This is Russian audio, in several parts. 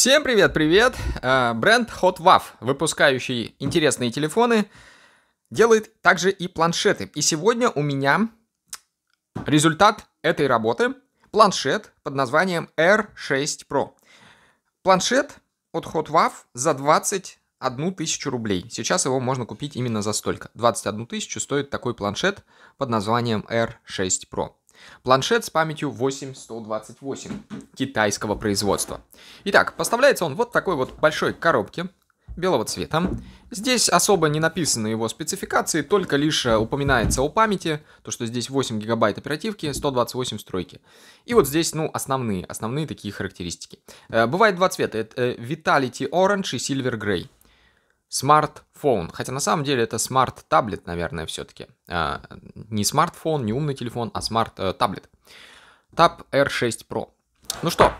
Всем привет-привет! Э, бренд HotWav, выпускающий интересные телефоны, делает также и планшеты. И сегодня у меня результат этой работы. Планшет под названием R6 Pro. Планшет от HotWav за 21 тысячу рублей. Сейчас его можно купить именно за столько. 21 тысячу стоит такой планшет под названием R6 Pro. Планшет с памятью 8128 китайского производства. Итак, поставляется он вот такой вот большой коробке белого цвета. Здесь особо не написаны его спецификации, только лишь э, упоминается о памяти, то что здесь 8 гигабайт оперативки, 128 стройки. И вот здесь, ну, основные, основные такие характеристики. Э, бывает два цвета, это э, Vitality Orange и Silver Grey смартфон. Хотя на самом деле это смарт-таблет, наверное, все-таки. А, не смартфон, не умный телефон, а смарт-таблет. Э, Tab R6 Pro. Ну что,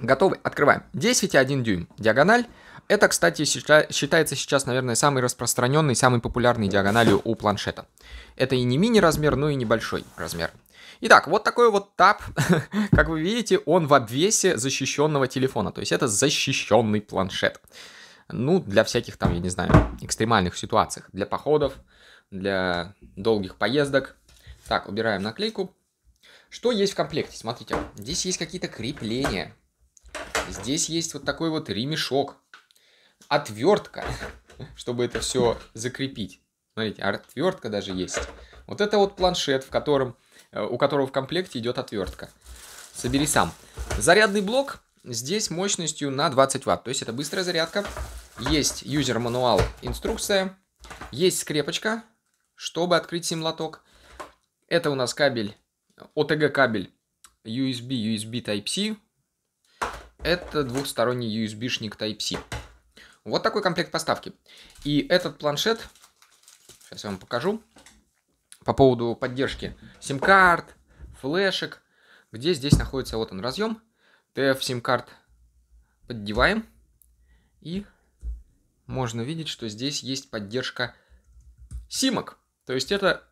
готовы? Открываем. 10,1 дюйм диагональ. Это, кстати, считается сейчас, наверное, самой распространенной, самой популярной диагональю у планшета. Это и не мини-размер, но и небольшой размер. Итак, вот такой вот тап, как вы видите, он в обвесе защищенного телефона, то есть это защищенный планшет. Ну, для всяких там, я не знаю, экстремальных ситуаций, Для походов, для долгих поездок. Так, убираем наклейку. Что есть в комплекте? Смотрите, здесь есть какие-то крепления. Здесь есть вот такой вот ремешок. Отвертка, чтобы это все закрепить. Смотрите, отвертка даже есть. Вот это вот планшет, в котором, э, у которого в комплекте идет отвертка. Собери сам. Зарядный блок здесь мощностью на 20 ватт. То есть это быстрая зарядка. Есть юзер-мануал, инструкция. Есть скрепочка, чтобы открыть сим-лоток. Это у нас кабель, OTG кабель USB, USB Type-C. Это двухсторонний USB-шник Type-C. Вот такой комплект поставки. И этот планшет, сейчас я вам покажу, по поводу поддержки сим-карт, флешек, где здесь находится вот он разъем, TF сим-карт поддеваем и можно видеть, что здесь есть поддержка симок. То есть это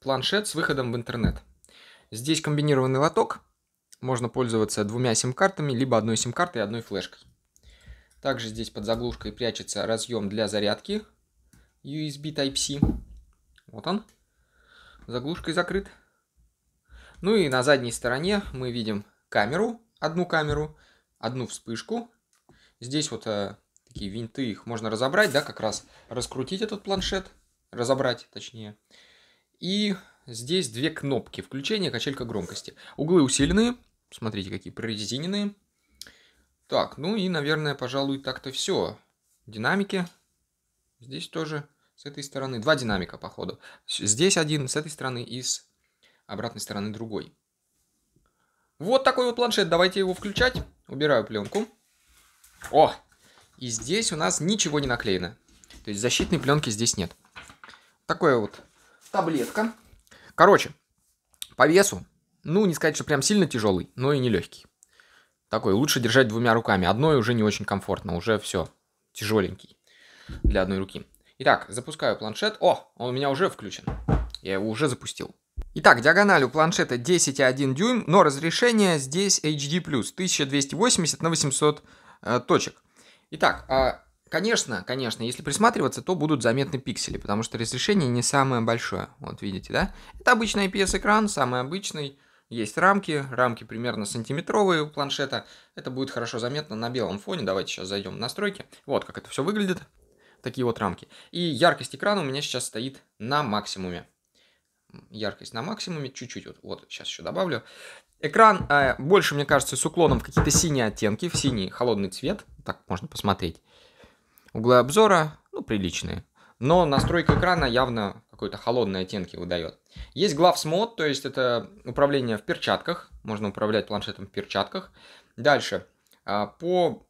планшет с выходом в интернет. Здесь комбинированный лоток. Можно пользоваться двумя сим-картами, либо одной сим-картой и одной флешкой. Также здесь под заглушкой прячется разъем для зарядки USB Type-C. Вот он. Заглушкой закрыт. Ну и на задней стороне мы видим камеру, одну камеру, одну вспышку. Здесь вот э, такие винты, их можно разобрать, да, как раз раскрутить этот планшет, разобрать точнее. И здесь две кнопки, включения, качелька громкости. Углы усиленные, смотрите, какие прорезиненные. Так, ну и, наверное, пожалуй, так-то все. Динамики здесь тоже с этой стороны. Два динамика, походу. Здесь один, с этой стороны и с обратной стороны другой. Вот такой вот планшет. Давайте его включать. Убираю пленку. О, и здесь у нас ничего не наклеено. То есть защитной пленки здесь нет. Такая вот таблетка. Короче, по весу, ну, не сказать, что прям сильно тяжелый, но и не легкий. Такой, лучше держать двумя руками. Одной уже не очень комфортно, уже все, тяжеленький для одной руки. Итак, запускаю планшет. О, он у меня уже включен. Я его уже запустил. Итак, диагональ у планшета 10,1 дюйм, но разрешение здесь HD+, 1280 на 800 э, точек. Итак, а, конечно, конечно, если присматриваться, то будут заметны пиксели, потому что разрешение не самое большое. Вот видите, да? Это обычный IPS-экран, самый обычный. Есть рамки, рамки примерно сантиметровые у планшета. Это будет хорошо заметно на белом фоне. Давайте сейчас зайдем в настройки. Вот как это все выглядит. Такие вот рамки. И яркость экрана у меня сейчас стоит на максимуме яркость на максимуме, чуть-чуть, вот, вот сейчас еще добавлю. Экран э, больше, мне кажется, с уклоном в какие-то синие оттенки, в синий холодный цвет. Так можно посмотреть. Углы обзора, ну, приличные. Но настройка экрана явно какой-то холодной оттенки выдает. Есть Gloves Mode, то есть это управление в перчатках. Можно управлять планшетом в перчатках. Дальше. А, по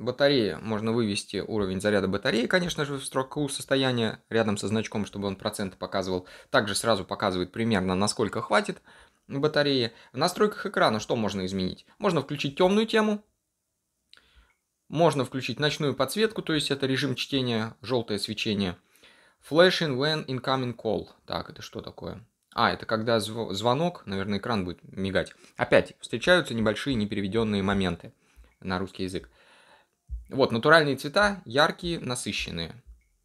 батареи, можно вывести уровень заряда батареи, конечно же, в строку состояния рядом со значком, чтобы он процент показывал. Также сразу показывает примерно, насколько хватит батареи. В настройках экрана что можно изменить? Можно включить темную тему, можно включить ночную подсветку, то есть это режим чтения, желтое свечение. Flashing when incoming call. Так, это что такое? А, это когда зв звонок, наверное, экран будет мигать. Опять встречаются небольшие непереведенные моменты на русский язык. Вот, натуральные цвета, яркие, насыщенные.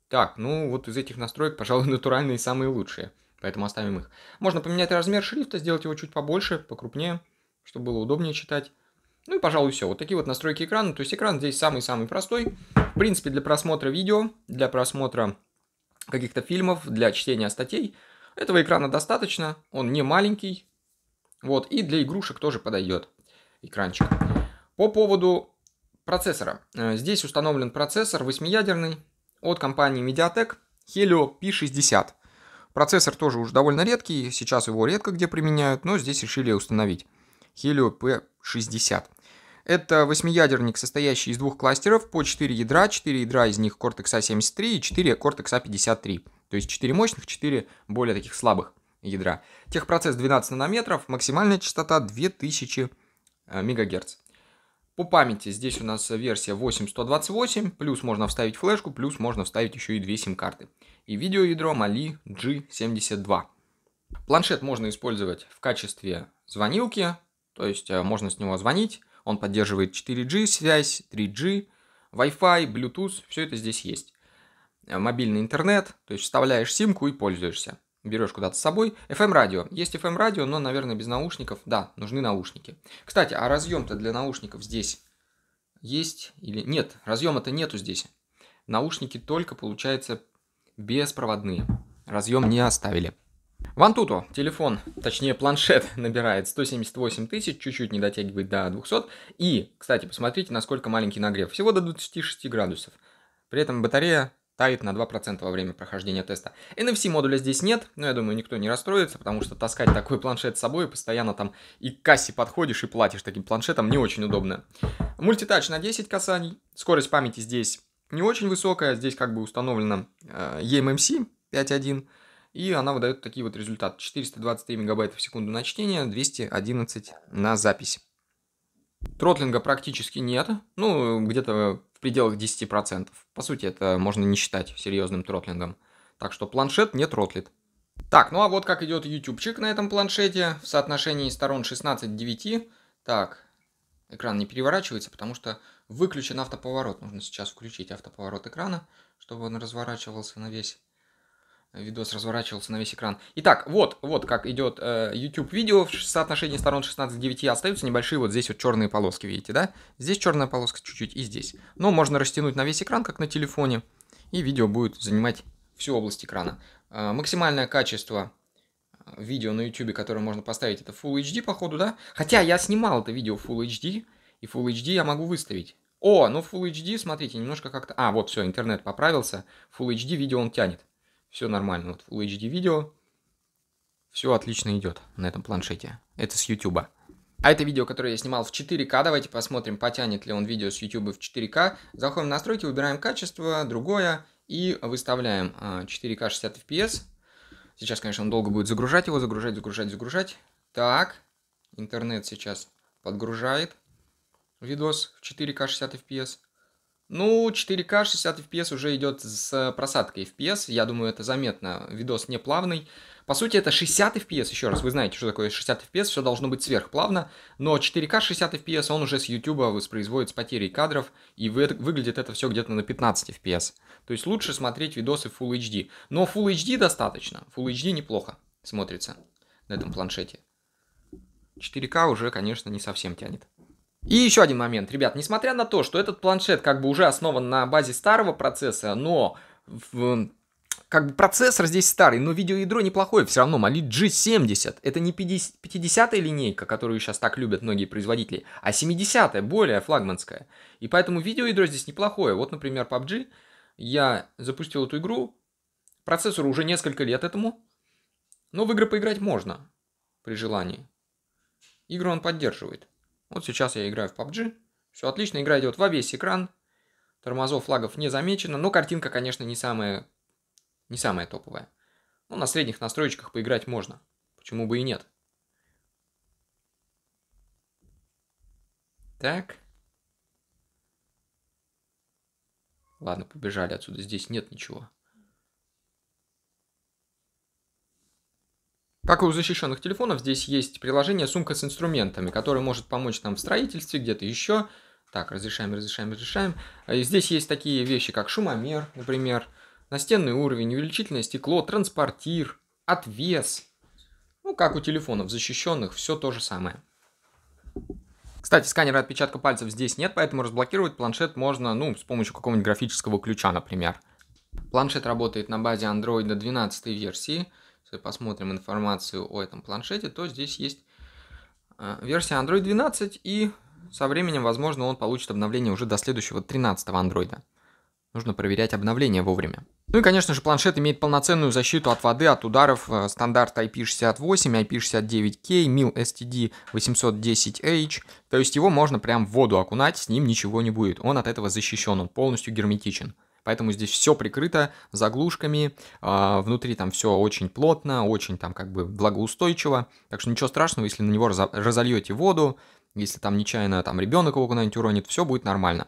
Так, ну вот из этих настроек, пожалуй, натуральные самые лучшие, поэтому оставим их. Можно поменять размер шрифта, сделать его чуть побольше, покрупнее, чтобы было удобнее читать. Ну и, пожалуй, все. Вот такие вот настройки экрана. То есть экран здесь самый-самый простой. В принципе, для просмотра видео, для просмотра каких-то фильмов, для чтения статей. Этого экрана достаточно, он не маленький. Вот, и для игрушек тоже подойдет экранчик. По поводу Процессора. Э, здесь установлен процессор восьмиядерный от компании Mediatek Helio P60. Процессор тоже уже довольно редкий, сейчас его редко где применяют, но здесь решили установить. Helio P60. Это восьмиядерник, состоящий из двух кластеров по 4 ядра, 4 ядра из них Cortex-A73 и 4 Cortex-A53. То есть 4 мощных, 4 более таких слабых ядра. Техпроцесс 12 нанометров, максимальная частота 2000 э, МГц. По памяти здесь у нас версия 8128, плюс можно вставить флешку, плюс можно вставить еще и две сим-карты. И видеоядро Mali G72. Планшет можно использовать в качестве звонилки, то есть э, можно с него звонить. Он поддерживает 4G связь, 3G, Wi-Fi, Bluetooth, все это здесь есть. Э, мобильный интернет, то есть вставляешь симку и пользуешься берешь куда-то с собой. FM-радио. Эм есть FM-радио, эм но, наверное, без наушников. Да, нужны наушники. Кстати, а разъем-то для наушников здесь есть или нет? Разъема-то нету здесь. Наушники только, получается, беспроводные. Разъем не оставили. Вантуту телефон, точнее планшет набирает 178 тысяч, чуть-чуть не дотягивает до 200. И, кстати, посмотрите, насколько маленький нагрев. Всего до 26 градусов. При этом батарея тает на 2% во время прохождения теста. NFC модуля здесь нет, но я думаю, никто не расстроится, потому что таскать такой планшет с собой постоянно там и к кассе подходишь и платишь таким планшетом не очень удобно. Мультитач на 10 касаний, скорость памяти здесь не очень высокая, здесь как бы установлена э, eMMC 5.1, и она выдает такие вот результаты. 423 мегабайта в секунду на чтение, 211 на запись. Тротлинга практически нет, ну, где-то пределах 10%. По сути, это можно не считать серьезным тротлингом. Так что планшет не тротлит. Так, ну а вот как идет ютубчик на этом планшете в соотношении сторон 16-9. Так, экран не переворачивается, потому что выключен автоповорот. Нужно сейчас включить автоповорот экрана, чтобы он разворачивался на весь Видос разворачивался на весь экран. Итак, вот, вот как идет э, YouTube видео в соотношении сторон 16 к 9. Остаются небольшие вот здесь вот черные полоски, видите, да? Здесь черная полоска чуть-чуть и здесь. Но можно растянуть на весь экран, как на телефоне. И видео будет занимать всю область экрана. Э, максимальное качество э, видео на YouTube, которое можно поставить, это Full HD, походу, да? Хотя я снимал это видео Full HD, и Full HD я могу выставить. О, ну Full HD, смотрите, немножко как-то... А, вот, все, интернет поправился. Full HD видео он тянет все нормально. Вот Full HD видео, все отлично идет на этом планшете. Это с YouTube. А это видео, которое я снимал в 4К. Давайте посмотрим, потянет ли он видео с YouTube в 4К. Заходим в настройки, выбираем качество, другое и выставляем 4К 60 FPS. Сейчас, конечно, он долго будет загружать его, загружать, загружать, загружать. Так, интернет сейчас подгружает видос в 4К 60 FPS. Ну, 4К 60 FPS уже идет с просадкой FPS, я думаю, это заметно, видос не плавный. По сути, это 60 FPS, еще раз, вы знаете, что такое 60 FPS, все должно быть сверхплавно, но 4К 60 FPS, он уже с YouTube воспроизводит с потерей кадров, и вы, выглядит это все где-то на 15 FPS. То есть лучше смотреть видосы в Full HD. Но Full HD достаточно, Full HD неплохо смотрится на этом планшете. 4К уже, конечно, не совсем тянет. И еще один момент, ребят, несмотря на то, что этот планшет как бы уже основан на базе старого процессора, но в, как бы процессор здесь старый, но видеоядро неплохое все равно, Mali G70. Это не 50, 50-я линейка, которую сейчас так любят многие производители, а 70-я, более флагманская. И поэтому видеоядро здесь неплохое. Вот, например, PUBG. Я запустил эту игру, процессору уже несколько лет этому, но в игры поиграть можно при желании. Игры он поддерживает. Вот сейчас я играю в PUBG. Все отлично, игра идет во весь экран. Тормозов, флагов не замечено, но картинка, конечно, не самая, не самая топовая. Но ну, на средних настройках поиграть можно. Почему бы и нет? Так. Ладно, побежали отсюда. Здесь нет ничего. Как и у защищенных телефонов, здесь есть приложение «Сумка с инструментами», которое может помочь нам в строительстве, где-то еще. Так, разрешаем, разрешаем, разрешаем. А, и здесь есть такие вещи, как шумомер, например, настенный уровень, увеличительное стекло, транспортир, отвес. Ну, как у телефонов защищенных, все то же самое. Кстати, сканера отпечатка пальцев здесь нет, поэтому разблокировать планшет можно, ну, с помощью какого-нибудь графического ключа, например. Планшет работает на базе Android 12 версии – если посмотрим информацию о этом планшете, то здесь есть э, версия Android 12, и со временем, возможно, он получит обновление уже до следующего 13-го Android. Нужно проверять обновление вовремя. Ну и, конечно же, планшет имеет полноценную защиту от воды, от ударов э, стандарт IP68, IP69K, MIL STD 810H. То есть его можно прям в воду окунать, с ним ничего не будет. Он от этого защищен, он полностью герметичен. Поэтому здесь все прикрыто заглушками, а, внутри там все очень плотно, очень там как бы влагоустойчиво. Так что ничего страшного, если на него разольете воду, если там нечаянно там ребенок его куда-нибудь уронит, все будет нормально.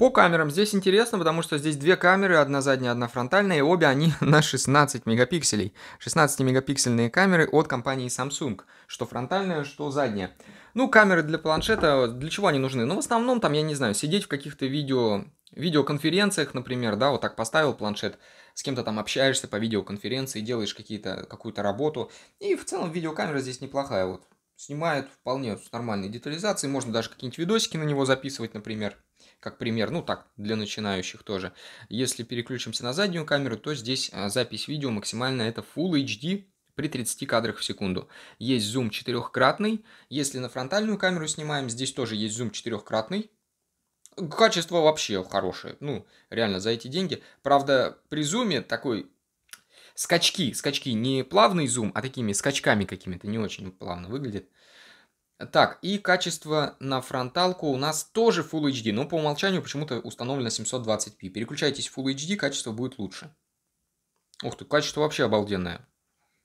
По камерам здесь интересно, потому что здесь две камеры, одна задняя, одна фронтальная, и обе они на 16 мегапикселей. 16-мегапиксельные камеры от компании Samsung, что фронтальная, что задняя. Ну, камеры для планшета, для чего они нужны? Ну, в основном, там, я не знаю, сидеть в каких-то видео видеоконференциях, например, да, вот так поставил планшет, с кем-то там общаешься по видеоконференции, делаешь какие-то, какую-то работу. И в целом видеокамера здесь неплохая, вот снимает вполне с нормальной детализацией, можно даже какие-нибудь видосики на него записывать, например, как пример, ну так, для начинающих тоже. Если переключимся на заднюю камеру, то здесь а, запись видео максимально это Full HD, при 30 кадрах в секунду. Есть зум четырехкратный. Если на фронтальную камеру снимаем, здесь тоже есть зум четырехкратный. Качество вообще хорошее. Ну, реально, за эти деньги. Правда, при зуме такой скачки, скачки. Не плавный зум, а такими скачками какими-то. Не очень плавно выглядит. Так, и качество на фронталку у нас тоже Full HD, но по умолчанию почему-то установлено 720p. Переключайтесь в Full HD, качество будет лучше. Ух ты, качество вообще обалденное.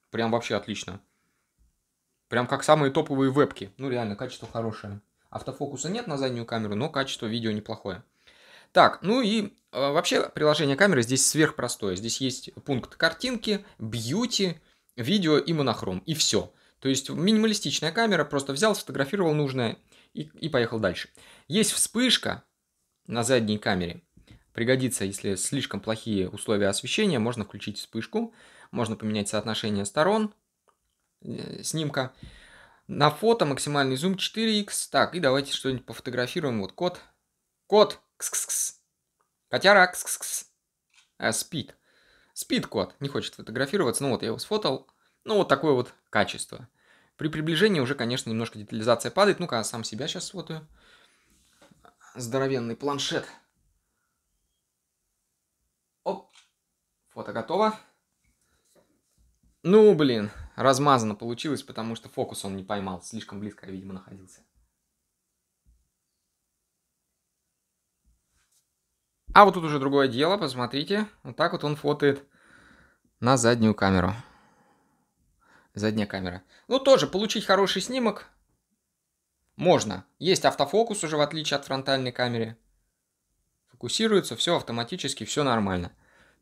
Прям вообще отлично. Прям как самые топовые вебки. Ну реально, качество хорошее. Автофокуса нет на заднюю камеру, но качество видео неплохое. Так, ну и э, вообще приложение камеры здесь сверхпростое. Здесь есть пункт картинки, бьюти, видео и монохром, и все. То есть минималистичная камера, просто взял, сфотографировал нужное и, и поехал дальше. Есть вспышка на задней камере. Пригодится, если слишком плохие условия освещения, можно включить вспышку, можно поменять соотношение сторон э, снимка. На фото максимальный зум 4х. Так, и давайте что-нибудь пофотографируем. Вот кот. Кот! Кс-кс-кс. Котяра! Кс-кс-кс. А, спит. Спит кот. Не хочет фотографироваться. Ну вот, я его сфотал. Ну вот такое вот качество. При приближении уже, конечно, немножко детализация падает. Ну-ка, сам себя сейчас сфотаю. Здоровенный планшет. Оп. Фото готово. Ну, блин размазано получилось, потому что фокус он не поймал. Слишком близко, видимо, находился. А вот тут уже другое дело, посмотрите. Вот так вот он фотоет на заднюю камеру. Задняя камера. Ну, тоже получить хороший снимок можно. Есть автофокус уже, в отличие от фронтальной камеры. Фокусируется, все автоматически, все нормально.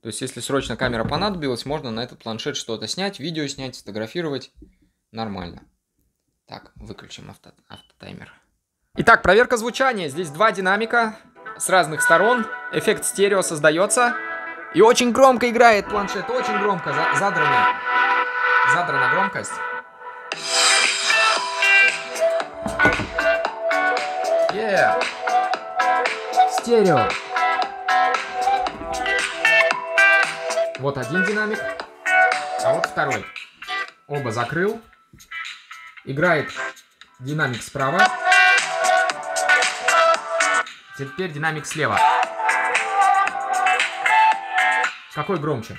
То есть, если срочно камера понадобилась, можно на этот планшет что-то снять, видео снять, сфотографировать. Нормально. Так, выключим авто, автотаймер. Итак, проверка звучания. Здесь два динамика с разных сторон. Эффект стерео создается. И очень громко играет планшет, очень громко, за, задрана. Задрана громкость. Yeah. Стерео. Вот один динамик, а вот второй. Оба закрыл. Играет динамик справа. Теперь динамик слева. Какой громче?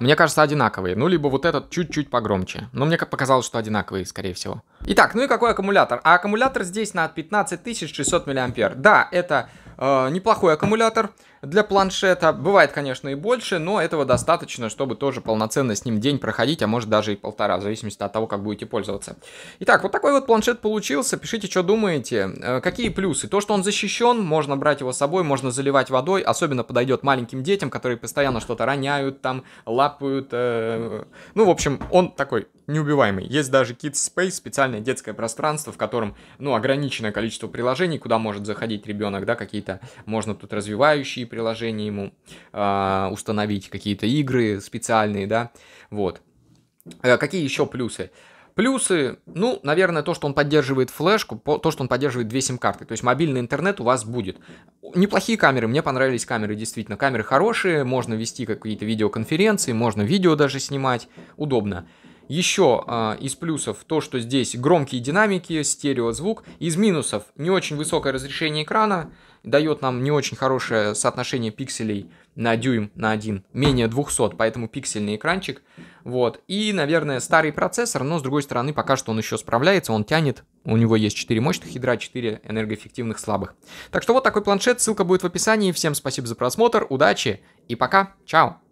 Мне кажется, одинаковые. Ну, либо вот этот чуть-чуть погромче. Но мне как показалось, что одинаковые, скорее всего. Итак, ну и какой аккумулятор? А аккумулятор здесь на 15600 мА. Да, это э, неплохой аккумулятор для планшета. Бывает, конечно, и больше, но этого достаточно, чтобы тоже полноценно с ним день проходить, а может даже и полтора, в зависимости от того, как будете пользоваться. Итак, вот такой вот планшет получился. Пишите, что думаете. Э, какие плюсы? То, что он защищен, можно брать его с собой, можно заливать водой. Особенно подойдет маленьким детям, которые постоянно что-то роняют, там лапают. Э, ну, в общем, он такой неубиваемый. Есть даже Kids Space, специальное детское пространство, в котором, ну, ограниченное количество приложений, куда может заходить ребенок, да, какие-то можно тут развивающие приложения ему э, установить, какие-то игры специальные, да, вот. Э, какие еще плюсы? Плюсы, ну, наверное, то, что он поддерживает флешку, то, что он поддерживает две сим-карты. То есть мобильный интернет у вас будет. Неплохие камеры, мне понравились камеры, действительно. Камеры хорошие, можно вести какие-то видеоконференции, можно видео даже снимать, удобно. Еще э, из плюсов то, что здесь громкие динамики, стереозвук. Из минусов не очень высокое разрешение экрана, дает нам не очень хорошее соотношение пикселей на дюйм на один менее 200, поэтому пиксельный экранчик. Вот. И, наверное, старый процессор, но, с другой стороны, пока что он еще справляется, он тянет. У него есть 4 мощных ядра, 4 энергоэффективных слабых. Так что вот такой планшет, ссылка будет в описании. Всем спасибо за просмотр, удачи и пока. Чао!